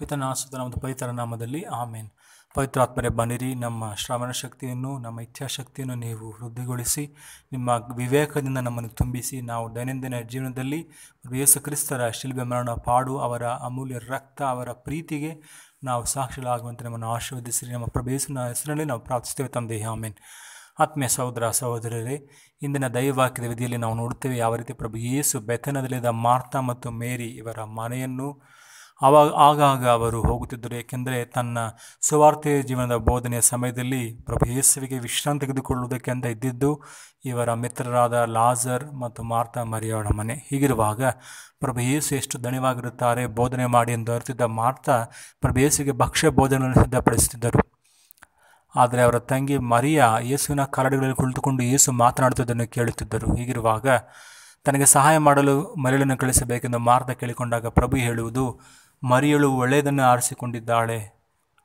ಪಿತನ ಸುತನ ಒಂದು ಪವಿತ್ರ ನಾಮದಲ್ಲಿ ಆಮೇನ್ ಪವಿತ್ರಾತ್ಮರೇ ಬನ್ನಿರಿ ನಮ್ಮ ಶ್ರವಣ ಶಕ್ತಿಯನ್ನು ನಮ್ಮ ಇಚ್ಛಾಶಕ್ತಿಯನ್ನು ನೀವು ವೃದ್ಧಿಗೊಳಿಸಿ ನಿಮ್ಮ ವಿವೇಕದಿಂದ ನಮ್ಮನ್ನು ತುಂಬಿಸಿ ನಾವು ದೈನಂದಿನ ಜೀವನದಲ್ಲಿ ಯೇಸು ಕ್ರಿಸ್ತರ ಶಿಲ್ಬೆ ಮರಣ ಪಾಡು ಅವರ ಅಮೂಲ್ಯ ರಕ್ತ ಅವರ ಪ್ರೀತಿಗೆ ನಾವು ಸಾಕ್ಷಿಗಳಾಗುವಂತೆ ನಮ್ಮನ್ನು ಆಶೀರ್ವದಿಸಿ ನಮ್ಮ ಪ್ರಭೇಸನ ಹೆಸರಲ್ಲಿ ನಾವು ಪ್ರಾರ್ಥಿಸ್ತೇವೆ ತಂದೆ ಆಮೇನ್ ಆತ್ಮೀಯ ಸಹೋದರ ಸಹೋದರರೇ ಇಂದಿನ ದೈವವಾಕ್ಯದ ವಿಧಿಯಲ್ಲಿ ನಾವು ನೋಡುತ್ತೇವೆ ಯಾವ ರೀತಿ ಪ್ರಭು ಯೇಸು ಬೆತನದಲ್ಲಿದ್ದ ಮಾರ್ತಾ ಮತ್ತು ಮೇರಿ ಇವರ ಮನೆಯನ್ನು ಆವಾಗ ಆಗಾಗ ಅವರು ಹೋಗುತ್ತಿದ್ದರು ಏಕೆಂದರೆ ತನ್ನ ಸುವಾರ್ತೆಯ ಜೀವನದ ಬೋಧನೆಯ ಸಮಯದಲ್ಲಿ ಪ್ರಭು ಯೇಸುವಿಗೆ ವಿಶ್ರಾಂತಿ ತೆಗೆದುಕೊಳ್ಳುವುದಕ್ಕೆ ಅಂತ ಇದ್ದಿದ್ದು ಇವರ ಮಿತ್ರರಾದ ಲಾಜರ್ ಮತ್ತು ಮಾರ್ತಾ ಮರಿಯವರ ಮನೆ ಹೀಗಿರುವಾಗ ಪ್ರಭು ಯೇಸು ಎಷ್ಟು ದಣಿವಾಗಿರುತ್ತಾರೆ ಬೋಧನೆ ಮಾಡಿ ಎಂದು ಅರಿತಿದ್ದ ಮಾರ್ತಾ ಪ್ರಭು ಯೇಸುವಿಗೆ ಭಕ್ಷ್ಯ ಬೋಧನೆಯನ್ನು ಸಿದ್ಧಪಡಿಸುತ್ತಿದ್ದರು ಆದರೆ ಅವರ ತಂಗಿ ಮರಿಯ ಯೇಸುವಿನ ಕರಡುಗಳಲ್ಲಿ ಕುಳಿತುಕೊಂಡು ಯೇಸು ಮಾತನಾಡುತ್ತಿದ್ದನ್ನು ಕೇಳುತ್ತಿದ್ದರು ಹೀಗಿರುವಾಗ ತನಗೆ ಸಹಾಯ ಮಾಡಲು ಮರಿಯನ್ನು ಕಳಿಸಬೇಕೆಂದು ಮಾರ್ತ ಕೇಳಿಕೊಂಡಾಗ ಪ್ರಭು ಹೇಳುವುದು ಮರಿಯಳು ಒಳ್ಳೆಯದನ್ನು ಆರಿಸಿಕೊಂಡಿದ್ದಾಳೆ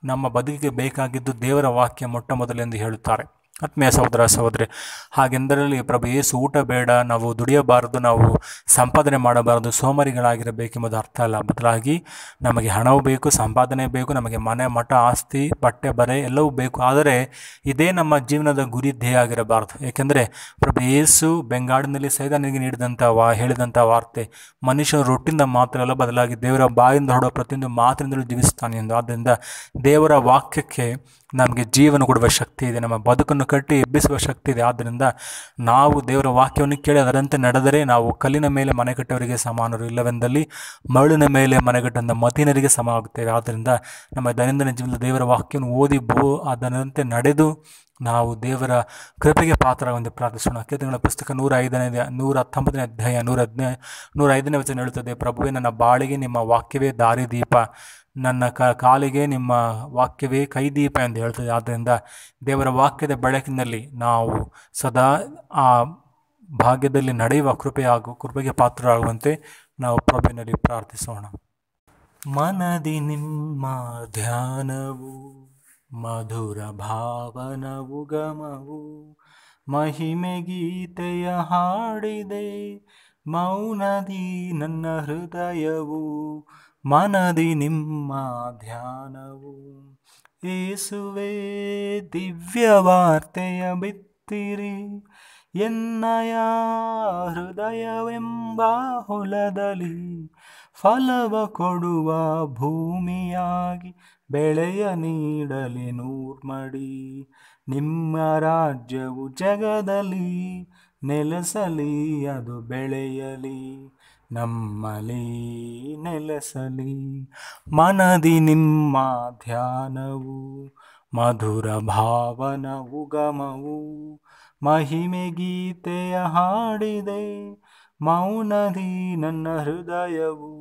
ನಮ್ಮ ಬದುಕಿಗೆ ಬೇಕಾಗಿದ್ದು ದೇವರ ವಾಕ್ಯ ಮೊಟ್ಟ ಮೊದಲೆಂದು ಹೇಳುತ್ತಾರೆ ಆತ್ಮೀಯ ಸಹೋದರ ಸಹೋದರಿ ಹಾಗೆಂದರಲ್ಲಿ ಪ್ರಭು ಏಸು ಊಟ ಬೇಡ ನಾವು ದುಡಿಯಬಾರದು ನಾವು ಸಂಪಾದನೆ ಮಾಡಬಾರದು ಸೋಮಾರಿಗಳಾಗಿರಬೇಕೆಂಬುದು ಅರ್ಥ ಅಲ್ಲ ಬದಲಾಗಿ ನಮಗೆ ಹಣವೂ ಬೇಕು ಸಂಪಾದನೆ ಬೇಕು ನಮಗೆ ಮನೆ ಮಠ ಆಸ್ತಿ ಬಟ್ಟೆ ಬರೆ ಎಲ್ಲವೂ ಬೇಕು ಆದರೆ ಇದೇ ನಮ್ಮ ಜೀವನದ ಗುರಿ ಧ್ಯೇಯ ಆಗಿರಬಾರದು ಏಕೆಂದರೆ ಪ್ರಭು ಏಸು ಬೆಂಗಾಡಿನಲ್ಲಿ ಸೈದಾನಿಗೆ ನೀಡಿದಂಥ ವಾ ಹೇಳಿದಂಥ ವಾರ್ತೆ ಮನುಷ್ಯನ ರೊಟ್ಟಿಂದ ಮಾತ್ರ ಅಲ್ಲ ಬದಲಾಗಿ ದೇವರ ಬಾಯಿಂದ ಹೊರಡೋ ಪ್ರತಿಯೊಂದು ಮಾತಿನಿಂದಲೂ ಜೀವಿಸ್ತಾನೆ ಎಂದು ಆದ್ದರಿಂದ ದೇವರ ವಾಕ್ಯಕ್ಕೆ ನಮಗೆ ಜೀವನ ಕೊಡುವ ಶಕ್ತಿ ಇದೆ ನಮ್ಮ ಬದುಕನ್ನು ಕಲ್ಲುಗಳನ್ನು ಕಟ್ಟಿ ಎಬ್ಬಿಸುವ ಶಕ್ತಿ ಇದೆ ಆದ್ದರಿಂದ ನಾವು ದೇವರ ವಾಕ್ಯವನ್ನು ಕೇಳಿ ಅದರಂತೆ ನಡೆದರೆ ನಾವು ಕಲ್ಲಿನ ಮೇಲೆ ಮನೆ ಕಟ್ಟವರಿಗೆ ಸಮಾನರು ಇಲ್ಲವೆಂದಲ್ಲಿ ಮರಳಿನ ಮೇಲೆ ಮನೆಗಟ್ಟಂದ ಮತೀನರಿಗೆ ಸಮ ಆಗುತ್ತೇವೆ ಆದ್ದರಿಂದ ನಮ್ಮ ದೈನಂದಿನ ಜೀವನದ ದೇವರ ವಾಕ್ಯವನ್ನು ಓದಿ ಬೋ ಅದರಂತೆ ನಡೆದು ನಾವು ದೇವರ ಕೃಪೆಗೆ ಒಂದು ಪ್ರಾರ್ಥಿಸೋಣ ಕೀರ್ತನೆಗಳ ಪುಸ್ತಕ ನೂರ ಐದನೇ ನೂರ ಹತ್ತೊಂಬತ್ತನೇ ಅಧ್ಯಾಯ ನೂರ ಹದಿನೇ ನೂರ ಐದನೇ ವಚನ ಹೇಳುತ್ತದೆ ಪ್ರಭುವೇ ನನ್ನ ಬಾಳಿಗೆ ನಿಮ್ಮ ವಾಕ್ಯವೇ ದಾರಿದೀಪ ನನ್ನ ಕ ಕಾಲಿಗೆ ನಿಮ್ಮ ವಾಕ್ಯವೇ ಕೈದೀಪ ಎಂದು ಹೇಳ್ತದೆ ಆದ್ದರಿಂದ ದೇವರ ವಾಕ್ಯದ ಬೆಳಕಿನಲ್ಲಿ ನಾವು ಸದಾ ಆ ಭಾಗ್ಯದಲ್ಲಿ ನಡೆಯುವ ಕೃಪೆ ಕೃಪೆಗೆ ಪಾತ್ರರಾಗುವಂತೆ ನಾವು ಪ್ರಭುವಿನಲ್ಲಿ ಪ್ರಾರ್ಥಿಸೋಣ ಮನದಿ ನಿಮ್ಮ ಧ್ಯಾನವು ಮಧುರ ಭಾವನವುಗಮವು ಮಹಿಮೆ ಗೀತೆಯ ಹಾಡಿದೆ ಮೌನದಿ ನನ್ನ ಹೃದಯವು ಮನದಿ ನಿಮ್ಮ ಧ್ಯಾನವು ಏಸುವೆ ದಿವ್ಯ ವಾರ್ತೆಯ ಬಿತ್ತಿರಿ ಎನ್ನಯ ಹೃದಯವೆಂಬ ಹೊಲದಲ್ಲಿ ಫಲವ ಕೊಡುವ ಭೂಮಿಯಾಗಿ ಬೆಳೆಯ ನೀಡಲಿ ನೂರ್ಮಡಿ ನಿಮ್ಮ ರಾಜ್ಯವು ಜಗದಲ್ಲಿ ನೆಲೆಸಲಿ ಅದು ಬೆಳೆಯಲಿ ನಮ್ಮಲಿ ನೆಲೆಸಲಿ ಮನದಿ ನಿಮ್ಮ ಧ್ಯಾನವು ಮಧುರ ಭಾವನ ಉಗಮವು ಮಹಿಮೆ ಗೀತೆಯ ಹಾಡಿದೆ ಮೌನದಿ ನನ್ನ ಹೃದಯವು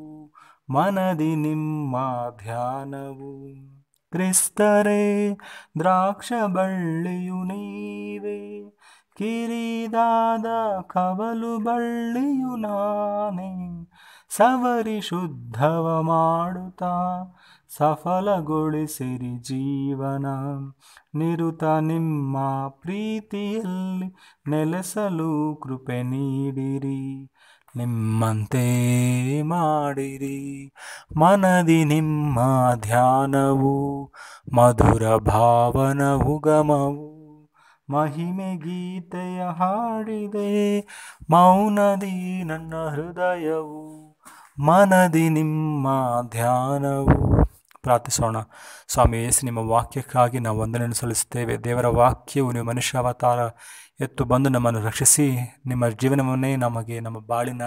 ಮನದಿ ನಿಮ್ಮ ಧ್ಯಾನವು ಕ್ರಿಸ್ತರೆ ದ್ರಾಕ್ಷ ಬಳ್ಳಿಯು ನೀವೇ ಕಿರಿದಾದ ಕವಲು ಬಳ್ಳಿಯು ನಾನೇ ಸವರಿ ಶುದ್ಧವ ಮಾಡುತ್ತಾ ಸಫಲಗೊಳಿಸಿರಿ ಜೀವನ ನಿರುತ ನಿಮ್ಮ ಪ್ರೀತಿಯಲ್ಲಿ ನೆಲೆಸಲು ಕೃಪೆ ನೀಡಿರಿ ನಿಮ್ಮಂತೆ ಮಾಡಿರಿ ಮನದಿ ನಿಮ್ಮ ಧ್ಯಾನವು ಮಧುರ ಭಾವನ ಉಗಮವು ಮಹಿಮೆ ಗೀತೆಯ ಹಾಡಿದೆ ಮೌನದಿ ನನ್ನ ಹೃದಯವು ಮನದಿ ನಿಮ್ಮ ಧ್ಯಾನವು ಪ್ರಾರ್ಥಿಸೋಣ ಸ್ವಾಮಿ ಯೇಸು ನಿಮ್ಮ ವಾಕ್ಯಕ್ಕಾಗಿ ನಾವು ವಂದನೆಯನ್ನು ಸಲ್ಲಿಸುತ್ತೇವೆ ದೇವರ ವಾಕ್ಯವು ನೀವು ಮನುಷ್ಯಾವತಾರ ಎತ್ತು ಬಂದು ನಮ್ಮನ್ನು ರಕ್ಷಿಸಿ ನಿಮ್ಮ ಜೀವನವನ್ನೇ ನಮಗೆ ನಮ್ಮ ಬಾಳಿನ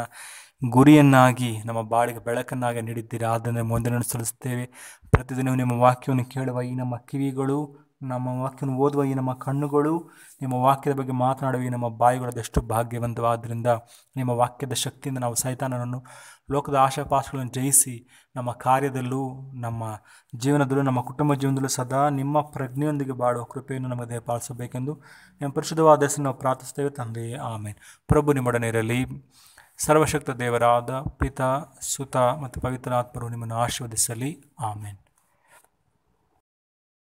ಗುರಿಯನ್ನಾಗಿ ನಮ್ಮ ಬಾಳಿಗೆ ಬೆಳಕನ್ನಾಗಿ ನೀಡಿದ್ದೀರಿ ಆದ್ದರಿಂದ ವಂದನೆಯನ್ನು ಸಲ್ಲಿಸುತ್ತೇವೆ ಪ್ರತಿದಿನವೂ ನಿಮ್ಮ ವಾಕ್ಯವನ್ನು ಕೇಳುವ ಈ ನಮ್ಮ ಕಿವಿಗಳು ನಮ್ಮ ವಾಕ್ಯವನ್ನು ಓದುವ ಈ ನಮ್ಮ ಕಣ್ಣುಗಳು ನಿಮ್ಮ ವಾಕ್ಯದ ಬಗ್ಗೆ ಮಾತನಾಡುವ ಈ ನಮ್ಮ ಬಾಯಿಗಳದೆಷ್ಟು ಭಾಗ್ಯವಂತವಾದ್ದರಿಂದ ನಿಮ್ಮ ವಾಕ್ಯದ ಶಕ್ತಿಯಿಂದ ನಾವು ಸೈತಾನನನ್ನು ಲೋಕದ ಆಶಾಪಾಶಗಳನ್ನು ಜಯಿಸಿ ನಮ್ಮ ಕಾರ್ಯದಲ್ಲೂ ನಮ್ಮ ಜೀವನದಲ್ಲೂ ನಮ್ಮ ಕುಟುಂಬ ಜೀವನದಲ್ಲೂ ಸದಾ ನಿಮ್ಮ ಪ್ರಜ್ಞೆಯೊಂದಿಗೆ ಬಾಳುವ ಕೃಪೆಯನ್ನು ನಮಗೆ ದಯಪಾಲಿಸಬೇಕೆಂದು ನಿಮ್ಮ ಪರಿಶುದ್ಧವಾದ ಹೆಸರು ನಾವು ಪ್ರಾರ್ಥಿಸ್ತೇವೆ ತಂದೆಯೇ ಆಮೇನ್ ಪ್ರಭು ನಿಮ್ಮೊಡನೆ ಇರಲಿ ಸರ್ವಶಕ್ತ ದೇವರಾದ ಪಿತ ಸುತ ಮತ್ತು ಪವಿತ್ರಾತ್ಮರು ನಿಮ್ಮನ್ನು ಆಶೀರ್ವದಿಸಲಿ ಆಮೇನ್